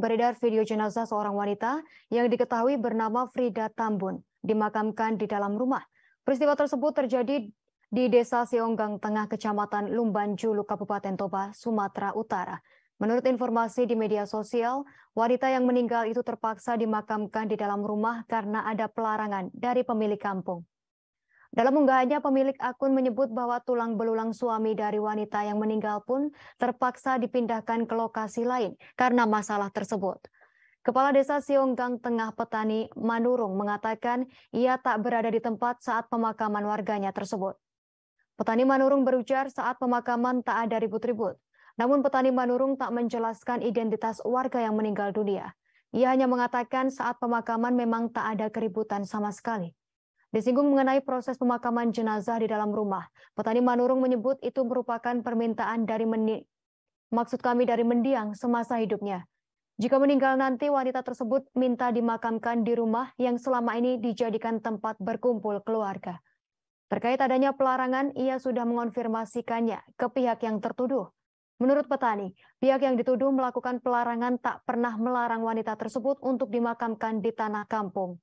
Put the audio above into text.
beredar video jenazah seorang wanita yang diketahui bernama Frida Tambun dimakamkan di dalam rumah. Peristiwa tersebut terjadi di Desa Sionggang Tengah, Kecamatan Lumban Kabupaten Toba, Sumatera Utara. Menurut informasi di media sosial, wanita yang meninggal itu terpaksa dimakamkan di dalam rumah karena ada pelarangan dari pemilik kampung. Dalam unggahannya, pemilik akun menyebut bahwa tulang belulang suami dari wanita yang meninggal pun terpaksa dipindahkan ke lokasi lain karena masalah tersebut. Kepala Desa Sionggang Tengah Petani Manurung mengatakan ia tak berada di tempat saat pemakaman warganya tersebut. Petani Manurung berujar saat pemakaman tak ada ribut-ribut. Namun petani Manurung tak menjelaskan identitas warga yang meninggal dunia. Ia hanya mengatakan saat pemakaman memang tak ada keributan sama sekali. Disinggung mengenai proses pemakaman jenazah di dalam rumah, petani Manurung menyebut itu merupakan permintaan dari meni maksud kami dari mendiang semasa hidupnya. Jika meninggal nanti, wanita tersebut minta dimakamkan di rumah yang selama ini dijadikan tempat berkumpul keluarga. Terkait adanya pelarangan, ia sudah mengonfirmasikannya ke pihak yang tertuduh. Menurut petani, pihak yang dituduh melakukan pelarangan tak pernah melarang wanita tersebut untuk dimakamkan di tanah kampung.